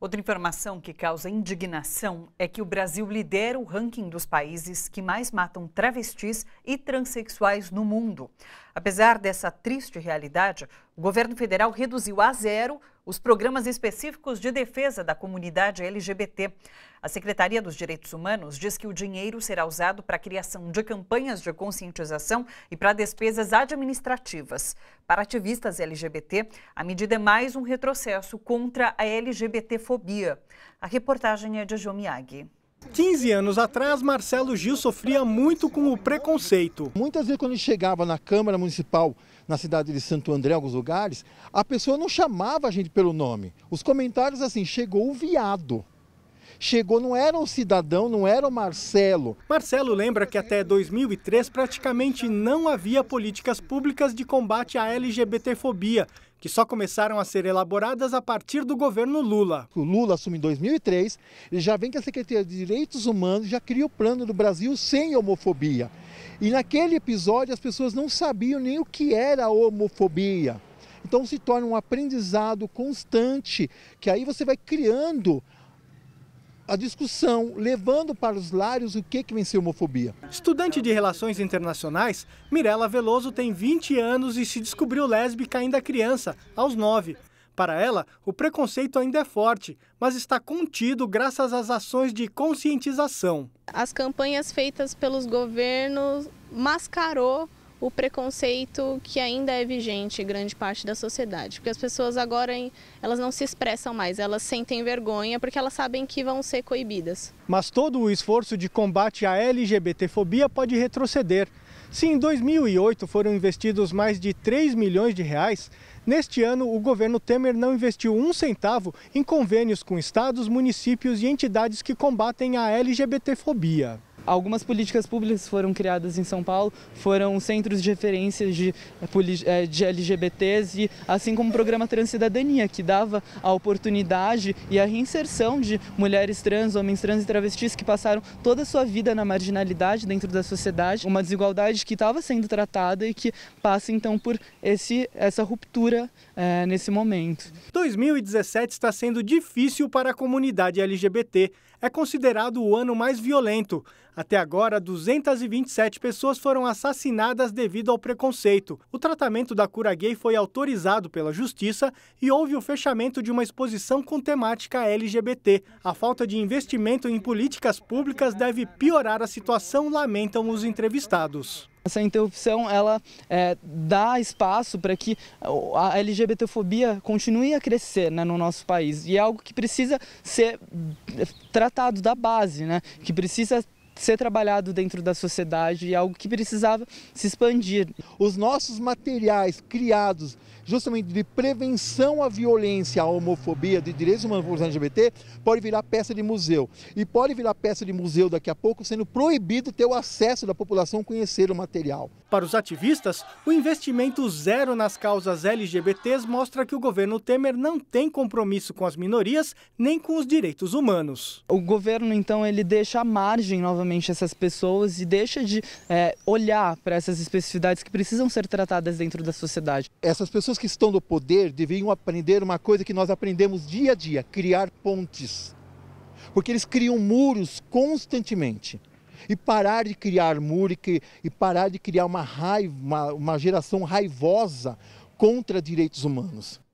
Outra informação que causa indignação é que o Brasil lidera o ranking dos países que mais matam travestis e transexuais no mundo. Apesar dessa triste realidade, o governo federal reduziu a zero os programas específicos de defesa da comunidade LGBT. A Secretaria dos Direitos Humanos diz que o dinheiro será usado para a criação de campanhas de conscientização e para despesas administrativas. Para ativistas LGBT, a medida é mais um retrocesso contra a LGBTfobia. A reportagem é de Jomiag. 15 anos atrás, Marcelo Gil sofria muito com o preconceito. Muitas vezes, quando ele chegava na Câmara Municipal, na cidade de Santo André, alguns lugares, a pessoa não chamava a gente pelo nome. Os comentários assim: chegou o viado chegou não era um cidadão, não era o Marcelo. Marcelo lembra que até 2003 praticamente não havia políticas públicas de combate à LGBTfobia que só começaram a ser elaboradas a partir do governo Lula. O Lula assume em 2003, ele já vem com a Secretaria de Direitos Humanos, já cria o plano do Brasil sem homofobia. E naquele episódio as pessoas não sabiam nem o que era homofobia. Então se torna um aprendizado constante, que aí você vai criando a discussão, levando para os lares o que, que vem ser homofobia. Estudante de Relações Internacionais, Mirella Veloso tem 20 anos e se descobriu lésbica ainda criança, aos 9. Para ela, o preconceito ainda é forte, mas está contido graças às ações de conscientização. As campanhas feitas pelos governos mascarou o preconceito que ainda é vigente em grande parte da sociedade, porque as pessoas agora elas não se expressam mais, elas sentem vergonha porque elas sabem que vão ser coibidas. Mas todo o esforço de combate à LGBTfobia pode retroceder. Se em 2008 foram investidos mais de 3 milhões de reais, neste ano o governo Temer não investiu um centavo em convênios com estados, municípios e entidades que combatem a LGBTfobia. Algumas políticas públicas foram criadas em São Paulo, foram centros de referência de, eh, eh, de LGBTs, e, assim como o programa Transcidadania, que dava a oportunidade e a reinserção de mulheres trans, homens trans e travestis que passaram toda a sua vida na marginalidade dentro da sociedade, uma desigualdade que estava sendo tratada e que passa então por esse, essa ruptura é, nesse momento. 2017 está sendo difícil para a comunidade LGBT. É considerado o ano mais violento. Até agora, 227 pessoas foram assassinadas devido ao preconceito. O tratamento da cura gay foi autorizado pela justiça e houve o fechamento de uma exposição com temática LGBT. A falta de investimento em políticas públicas deve piorar a situação, lamentam os entrevistados. Essa interrupção ela é, dá espaço para que a LGBTfobia continue a crescer né, no nosso país e é algo que precisa ser é, tratado da base, né, que precisa ser trabalhado dentro da sociedade e é algo que precisava se expandir. Os nossos materiais criados justamente de prevenção à violência, à homofobia, de direitos humanos LGBT, pode virar peça de museu. E pode virar peça de museu daqui a pouco, sendo proibido ter o acesso da população conhecer o material. Para os ativistas, o investimento zero nas causas LGBTs mostra que o governo Temer não tem compromisso com as minorias nem com os direitos humanos. O governo, então, ele deixa a margem novamente essas pessoas e deixa de é, olhar para essas especificidades que precisam ser tratadas dentro da sociedade. Essas pessoas que estão no poder deviam aprender uma coisa que nós aprendemos dia a dia: criar pontes. Porque eles criam muros constantemente e parar de criar muro e parar de criar uma raiva, uma, uma geração raivosa contra direitos humanos.